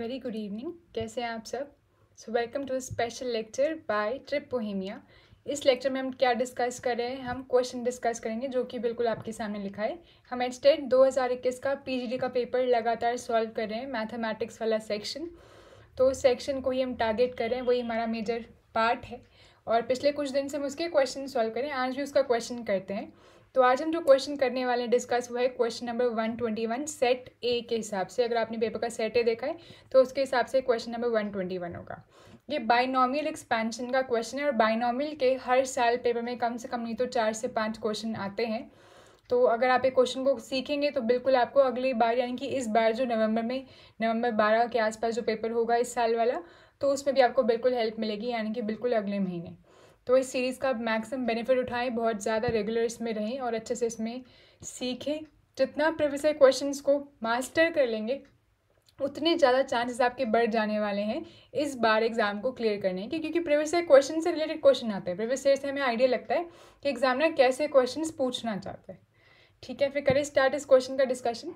very good evening कैसे हैं आप सब so welcome to special lecture by trip Bohemia इस लेक्चर में हम क्या डिस्कस कर रहे हैं हम क्वेश्चन डिस्कस करेंगे जो कि बिल्कुल आपके सामने लिखा है हम एच टेट दो का पीजीडी का पेपर लगातार सॉल्व कर रहे हैं मैथमेटिक्स वाला सेक्शन तो उस सेक्शन को ही हम टारगेट कर रहे हैं वही हमारा मेजर पार्ट है और पिछले कुछ दिन से हम उसके क्वेश्चन सॉल्व करें आज भी उसका क्वेश्चन करते हैं तो आज हम जो क्वेश्चन करने वाले हैं डिस्कस हुआ है question number one twenty one set A के हिसाब से अगर आपने पेपर का सेट ए देखा है तो उसके हिसाब से question number one twenty one होगा ये बाइनॉमियल एक्सपेंशन का क्वेश्चन है और बाइनॉमियल के हर साल पेपर में कम से कम नहीं तो चार से पाँच क्वेश्चन आते हैं तो अगर आप एक क्वेश्चन को सीखेंगे तो बिल्कुल आपको अगली बार यानी कि इस बार जो नवंबर में नवंबर बारह के आसपास जो पेपर होगा इस साल वाला तो उसमें भी आपको बिल्कुल हेल्प मिलेगी यानी कि बिल्कुल अगले महीने तो इस सीरीज़ का मैक्सिमम बेनिफिट उठाएं बहुत ज़्यादा रेगुलर इसमें रहें और अच्छे से इसमें सीखें जितना प्रीवियस क्वेश्चन को मास्टर कर लेंगे उतने ज़्यादा चांसेस आपके बढ़ जाने वाले हैं इस बार एग्ज़ाम को क्लियर करने के क्योंकि प्रीवियस क्वेश्चन से रिलेटेड क्वेश्चन आते हैं प्रीवियस ईयर से हमें आइडिया लगता है कि एग्जामिनर कैसे क्वेश्चन पूछना चाहते हैं ठीक है फिर करें स्टार्ट इस क्वेश्चन का डिस्कशन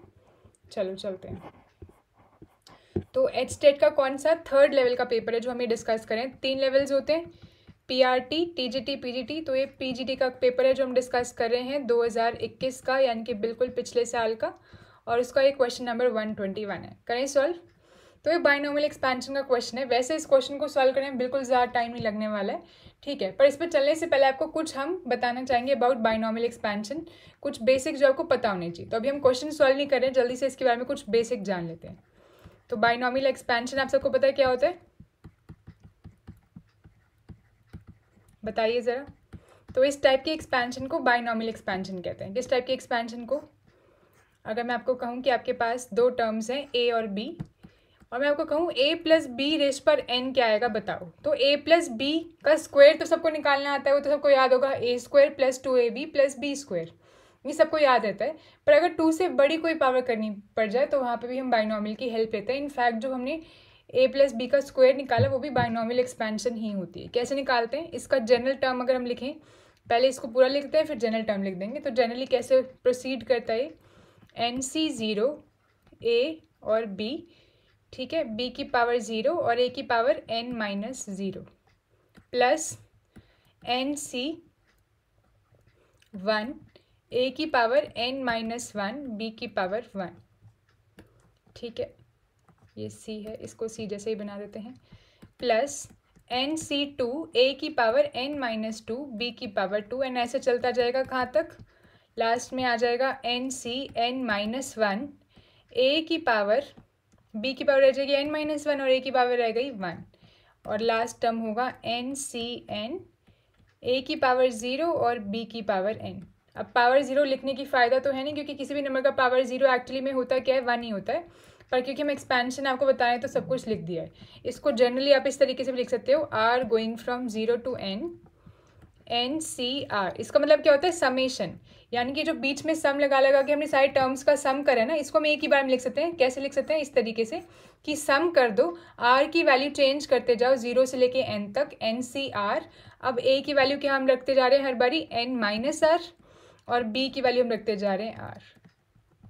चलो चलते हैं तो एच स्टेट का कौन सा थर्ड लेवल का पेपर है जो हमें डिस्कस करें तीन लेवल्स होते हैं पीआरटी टीजीटी पीजीटी तो ये पीजीटी का पेपर है जो हम डिस्कस कर रहे हैं 2021 का यानी कि बिल्कुल पिछले साल का और इसका एक क्वेश्चन नंबर 121 है करें सॉल्व तो ये बाइनोमल एक्सपेंशन का क्वेश्चन है वैसे इस क्वेश्चन को सॉल्व करने में बिल्कुल ज़्यादा टाइम नहीं लगने वाला है ठीक है पर इस पर चलने से पहले आपको कुछ हम बताना चाहेंगे अबाउट बाइनोमल एक्सपेंशन कुछ बेसिक जो आपको पता होने चाहिए तो अभी हम क्वेश्चन सॉल्व नहीं कर रहे हैं जल्दी से इसके बारे में कुछ बेसिक जान लेते हैं तो बाइनॉमिल एक्सपेंशन आप सबको पता है क्या होता है बताइए ज़रा तो इस टाइप के एक्सपेंशन को बाइनॉमिल एक्सपेंशन कहते हैं किस टाइप के एक्सपेंशन को अगर मैं आपको कहूँ कि आपके पास दो टर्म्स हैं ए और बी और मैं आपको कहूँ ए प्लस बी रेस पर एन क्या आएगा बताओ तो ए प्लस बी का स्क्वायर तो सबको निकालना आता है वो तो सबको याद होगा A square plus two A B plus B square ये सबको याद रहता है पर अगर टू से बड़ी कोई पावर करनी पड़ जाए तो वहाँ पे भी हम बाइनॉमिल की हेल्प लेते हैं इनफैक्ट जो हमने ए प्लस बी का स्क्वायर निकाला वो भी बाइनॉमियल एक्सपेंशन ही होती है कैसे निकालते हैं इसका जनरल टर्म अगर हम लिखें पहले इसको पूरा लिखते हैं फिर जनरल टर्म लिख देंगे तो जनरली कैसे प्रोसीड करता है एन सी ज़ीरो ए और बी ठीक है बी की पावर ज़ीरो और ए की power N minus zero plus N C one A की power N minus one B की पावर वन ठीक है ये सी है इसको सी जैसे ही बना देते हैं plus N C two A की power N minus two B की पावर टू एंड ऐसे चलता जाएगा कहाँ तक लास्ट में आ जाएगा N C N minus one A की पावर बी की पावर रह जाएगी एन माइनस वन और ए की पावर रह गई वन और लास्ट टर्म होगा एन सी एन ए की पावर ज़ीरो और बी की पावर एन अब पावर ज़ीरो लिखने की फ़ायदा तो है नहीं क्योंकि किसी भी नंबर का पावर ज़ीरो एक्चुअली में होता क्या है वन ही होता है पर क्योंकि हम एक्सपेंशन आपको बताएं तो सब कुछ लिख दिया है इसको जनरली आप इस तरीके से भी लिख सकते हो R going from zero to N N C R इसका मतलब क्या होता है समेशन यानी कि जो बीच में सम लगा लगा के हमने सारे टर्म्स का सम करा है ना इसको हम एक ही बार में लिख सकते हैं कैसे लिख सकते हैं इस तरीके से कि सम कर दो आर की वैल्यू चेंज करते जाओ जीरो से लेके एन तक एन सी आर अब ए की वैल्यू क्या हम रखते जा रहे हैं हर बारी एन माइनस आर और बी की वैल्यू हम रखते जा रहे हैं आर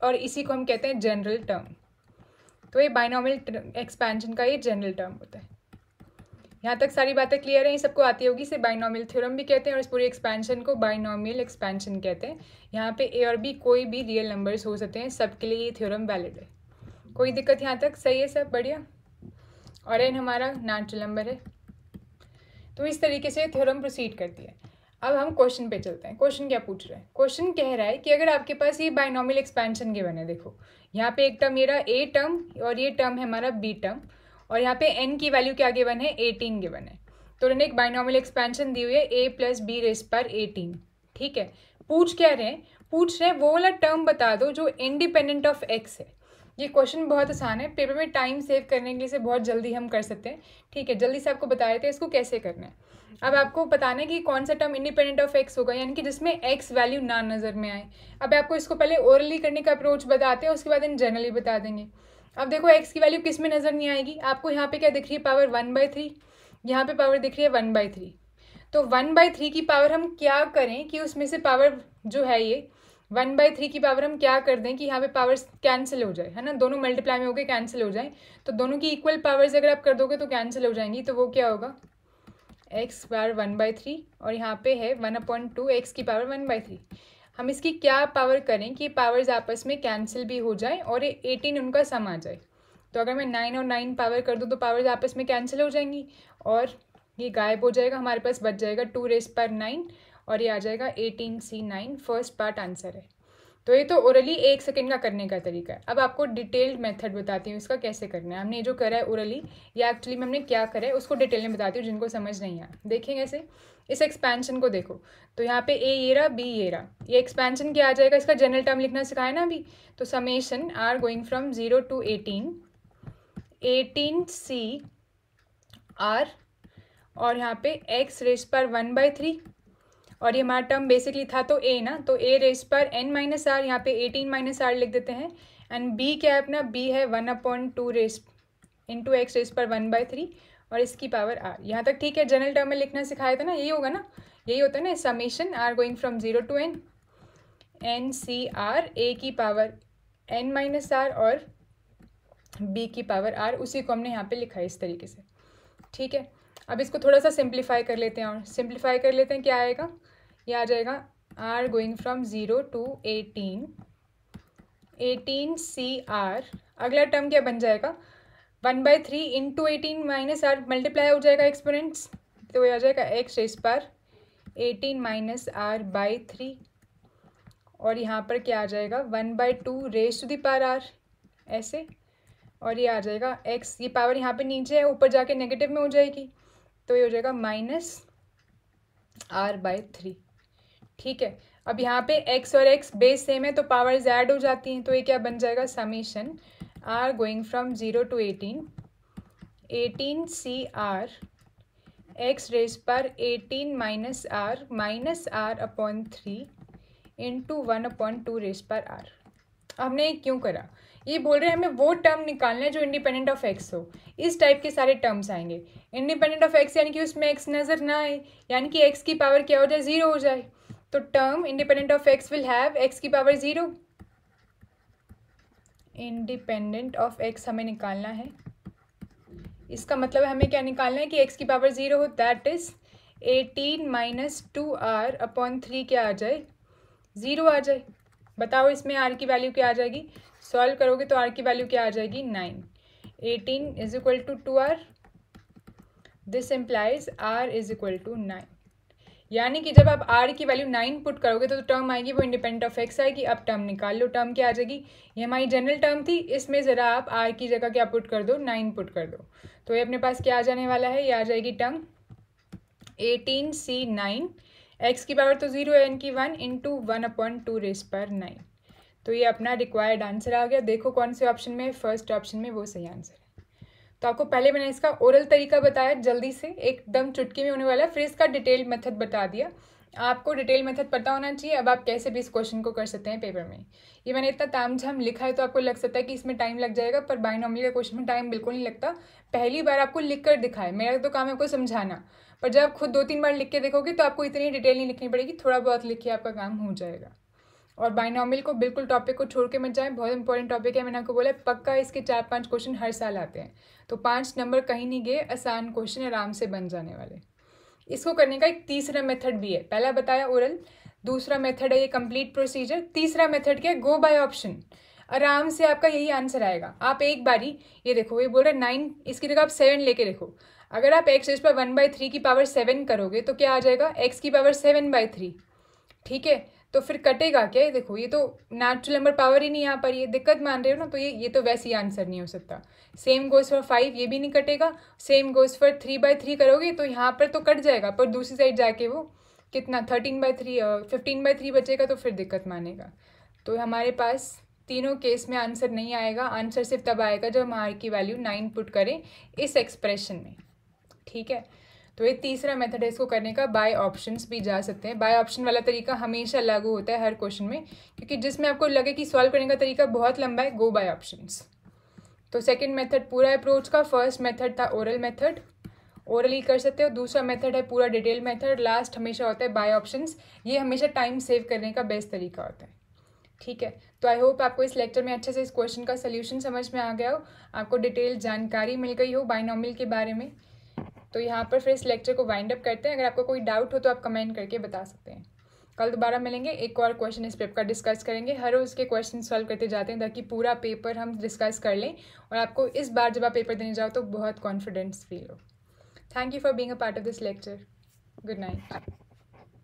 और इसी को हम कहते हैं जनरल टर्म तो ये बाइनॉमियल एक्सपेंशन का ये जनरल टर्म होता है यहाँ तक सारी बातें क्लियर हैं ये सबको आती होगी इसे बाइनॉमियल थ्योरम भी कहते हैं और इस पूरी एक्सपेंशन को बाइनॉमियल एक्सपेंशन कहते हैं यहाँ पे ए और बी कोई भी रियल नंबर्स हो सकते हैं सबके लिए ये थ्योरम वैलिड है कोई दिक्कत यहाँ तक सही है सब बढ़िया और एन हमारा नेचुरल नंबर है तो इस तरीके से थ्योरम प्रोसीड करती है अब हम क्वेश्चन पे चलते हैं क्वेश्चन क्या पूछ रहे हैं क्वेश्चन कह रहा है कि अगर आपके पास ये बाइनॉमियल एक्सपेंशन के है देखो यहाँ पे एक टर्म मेरा ए टर्म और ये टर्म है हमारा बी टर्म और यहाँ पे एन की वैल्यू क्या गिवन है एटीन गिवन है तो उन्होंने एक बायनॉमिल एक्सपेंशन दी हुई है ए प्लस बी रेस पर एटीन ठीक है पूछ क्या रहे हैं पूछ रहे हैं वो वाला टर्म बता दो जो इंडिपेंडेंट ऑफ एक्स है ये क्वेश्चन बहुत आसान है पेपर में टाइम सेव करने के लिए से बहुत जल्दी हम कर सकते हैं ठीक है जल्दी से आपको बता देते हैं इसको कैसे करना है अब आपको बताना है कि कौन सा टर्म इंडिपेंडेंट ऑफ एक्स होगा यानी कि जिसमें एक्स वैल्यू ना नज़र में आए अब आपको इसको पहले ओरली करने का अप्रोच बताते हैं उसके बाद इन जनरली बता देंगे अब देखो एक्स की वैल्यू किस में नज़र नहीं आएगी आपको यहाँ पे क्या दिख रही है पावर वन बाय थ्री यहाँ पे पावर दिख रही है वन बाई थ्री तो वन बाई थ्री की पावर हम क्या करें कि उसमें से पावर जो है ये वन बाई थ्री की पावर हम क्या कर दें कि यहाँ पे पावर्स कैंसिल हो जाए है ना दोनों मल्टीप्लाई में होकर कैंसिल हो जाए तो दोनों की इक्वल पावर्स अगर आप कर दोगे तो कैंसिल हो जाएंगी तो वो क्या होगा X power one by three और यहाँ पे है वन अपॉइंट टू एक्स की पावर वन बाई थ्री हम इसकी क्या पावर करें कि पावर्स आपस में कैंसिल भी हो जाए और ये एटीन उनका सम आ जाए तो अगर मैं नाइन और नाइन पावर कर दूँ तो पावर्स आपस में कैंसिल हो जाएंगी और ये गायब हो जाएगा हमारे पास बच जाएगा टू रेस पर नाइन और ये आ जाएगा eighteen C nine first part answer है तो ये तो ओरली एक सेकेंड का करने का तरीका है अब आपको डिटेल्ड मेथड बताती हूँ इसका कैसे करना है हमने जो करा है ओरली या एक्चुअली में हमने क्या करा है उसको डिटेल में बताती हूँ जिनको समझ नहीं आया देखें कैसे इस एक्सपेंशन को देखो तो यहाँ पे ए ये रहा बी ये रहा ये एक्सपेंशन क्या आ जाएगा इसका जनरल टर्म लिखना सिखाया ना अभी तो summation R going from zero to eighteen eighteen C R और यहाँ पे एक्स रेस पर वन बाई थ्री और ये हमारा टर्म बेसिकली था तो ए ना तो ए रेस पर एन माइनस आर यहाँ पे एटीन माइनस आर लिख देते हैं एंड बी क्या है अपना बी है one upon two raise into X raise पर वन बाई थ्री और इसकी पावर आर यहाँ तक ठीक है जनरल टर्म में लिखना सिखाया था ना यही होगा ना यही होता है ना summation R going from zero to N N C R A की पावर एन माइनस आर और बी की पावर आर उसी को हमने यहाँ पे लिखा है इस तरीके से ठीक है अब इसको थोड़ा सा सिंप्लीफाई कर लेते हैं और सिंप्लीफाई कर लेते हैं क्या आएगा ये आ जाएगा R going from zero to eighteen eighteen C R अगला टर्म क्या बन जाएगा one by three into eighteen minus R multiply हो जाएगा एक्सपोनेंट्स तो ये आ जाएगा एक्स रेस पर eighteen minus R by three और यहाँ पर क्या आ जाएगा one by two raise to पार आर ऐसे और ये आ जाएगा एक्स ये पावर यहाँ पे नीचे है ऊपर जाके नेगेटिव में हो जाएगी तो ये हो जाएगा माइनस आर बाई थ्री ठीक है अब यहाँ पे एक्स और एक्स बेस सेम है तो पावर्स ऐड हो जाती हैं तो ये क्या बन जाएगा summation R going from zero to eighteen eighteen C R X raise पर eighteen minus R minus R upon three into one upon two raise पर आर हमने क्यों करा ये बोल रहे हैं हमें वो टर्म निकालना है जो इंडिपेंडेंट ऑफ एक्स हो इस टाइप के सारे टर्म्स आएंगे इंडिपेंडेंट ऑफ एक्स यानी कि उसमें एक्स नज़र ना आए यानी कि एक्स की पावर क्या हो जाए ज़ीरो हो जाए तो term independent of X will have X की power zero independent of X हमें निकालना है इसका मतलब हमें क्या निकालना है कि एक्स की पावर ज़ीरो हो that is eighteen minus two R upon three क्या आ जाए ज़ीरो आ जाए बताओ इसमें आर की वैल्यू क्या आ जाएगी सॉल्व करोगे तो आर की वैल्यू क्या आ जाएगी nine eighteen is equal to two R this implies R is equal to nine यानी कि जब आप आर की वैल्यू नाइन पुट करोगे तो टर्म आएगी वो इंडिपेंडेंट ऑफ एक्स आएगी अब टर्म निकाल लो टर्म क्या आ जाएगी ये हमारी जनरल टर्म थी इसमें ज़रा आप आर की जगह क्या पुट कर दो नाइन पुट कर दो तो ये अपने पास क्या आ जाने वाला है ये आ जाएगी term eighteen C nine X की पावर तो जीरो एन की one into one upon two raise पर नाइन तो ये अपना रिक्वायर्ड आंसर आ गया देखो कौन से ऑप्शन में फर्स्ट ऑप्शन में वो सही आंसर है तो आपको पहले मैंने इसका ओरल तरीका बताया जल्दी से एकदम चुटकी में होने वाला फिर इसका डिटेल मेथड बता दिया आपको डिटेल मेथड पता होना चाहिए अब आप कैसे भी इस क्वेश्चन को कर सकते हैं पेपर में ये मैंने इतना ताम झाम लिखा है तो आपको लग सकता है कि इसमें टाइम लग जाएगा पर बायनॉमली का क्वेश्चन में टाइम बिल्कुल नहीं लगता पहली बार आपको लिख कर दिखाए मेरा तो काम है आपको समझाना पर जब आप खुद दो तीन बार लिख के देखोगे तो आपको इतनी डिटेल नहीं लिखनी पड़ेगी थोड़ा बहुत लिख के आपका काम हो जाएगा और बाइनॉमिल को बिल्कुल टॉपिक को छोड़ के मत जाएं बहुत इंपॉर्टेंट टॉपिक है मैंने आपको बोला पक्का इसके चार पांच क्वेश्चन हर साल आते हैं तो पांच नंबर कहीं नहीं गए आसान क्वेश्चन आराम से बन जाने वाले इसको करने का एक तीसरा मेथड भी है पहला बताया ओरल दूसरा मेथड है ये कंप्लीट प्रोसीजर तीसरा मेथड क्या है गो बाय ऑप्शन आराम से आपका यही आंसर आएगा आप एक बारी ये देखो ये बोल रहे नाइन इसकी जगह आप सेवन लेके देखो अगर आप एक्स पर वन बाई थ्री की पावर सेवन करोगे तो क्या आ जाएगा एक्स की पावर सेवन बाई थ्री ठीक है तो फिर कटेगा क्या ये देखो ये तो नेचुरल नंबर पावर ही नहीं आ पा रही है दिक्कत मान रहे हो ना तो ये ये तो वैसे ही आंसर नहीं हो सकता सेम गोज फॉर फाइव ये भी नहीं कटेगा same goes for three by three करोगे तो यहाँ पर तो कट जाएगा पर दूसरी साइड जाके वो कितना thirteen by three fifteen by three बचेगा तो फिर दिक्कत मानेगा तो हमारे पास तीनों केस में आंसर नहीं आएगा आंसर सिर्फ तब आएगा जब हम आर की वैल्यू नाइन पुट करें इस एक्सप्रेशन में ठीक है तो ये तीसरा मेथड है इसको करने का बाय ऑप्शंस भी जा सकते हैं बाय ऑप्शन वाला तरीका हमेशा लागू होता है हर क्वेश्चन में क्योंकि जिसमें आपको लगे कि सॉल्व करने का तरीका बहुत लंबा है गो बाय ऑप्शंस तो सेकंड मेथड पूरा अप्रोच का फर्स्ट मेथड था ओरल मेथड ही कर सकते हो दूसरा मेथड है पूरा डिटेल मेथड लास्ट हमेशा होता है बाय ऑप्शंस ये हमेशा टाइम सेव करने का बेस्ट तरीका होता है ठीक है तो आई होप आपको इस लेक्चर में अच्छे से इस क्वेश्चन का सोल्यूशन समझ में आ गया हो आपको डिटेल जानकारी मिल गई हो बाइनॉमिल के बारे में तो यहाँ पर फिर इस लेक्चर को वाइंड अप करते हैं अगर आपको कोई डाउट हो तो आप कमेंट करके बता सकते हैं कल दोबारा मिलेंगे एक और क्वेश्चन इस पेपर का डिस्कस करेंगे हर रोज़ के क्वेश्चन सॉल्व करते जाते हैं ताकि पूरा पेपर हम डिस्कस कर लें और आपको इस बार जब आप पेपर देने जाओ तो बहुत कॉन्फिडेंस फील हो thank you for being a part of this lecture good night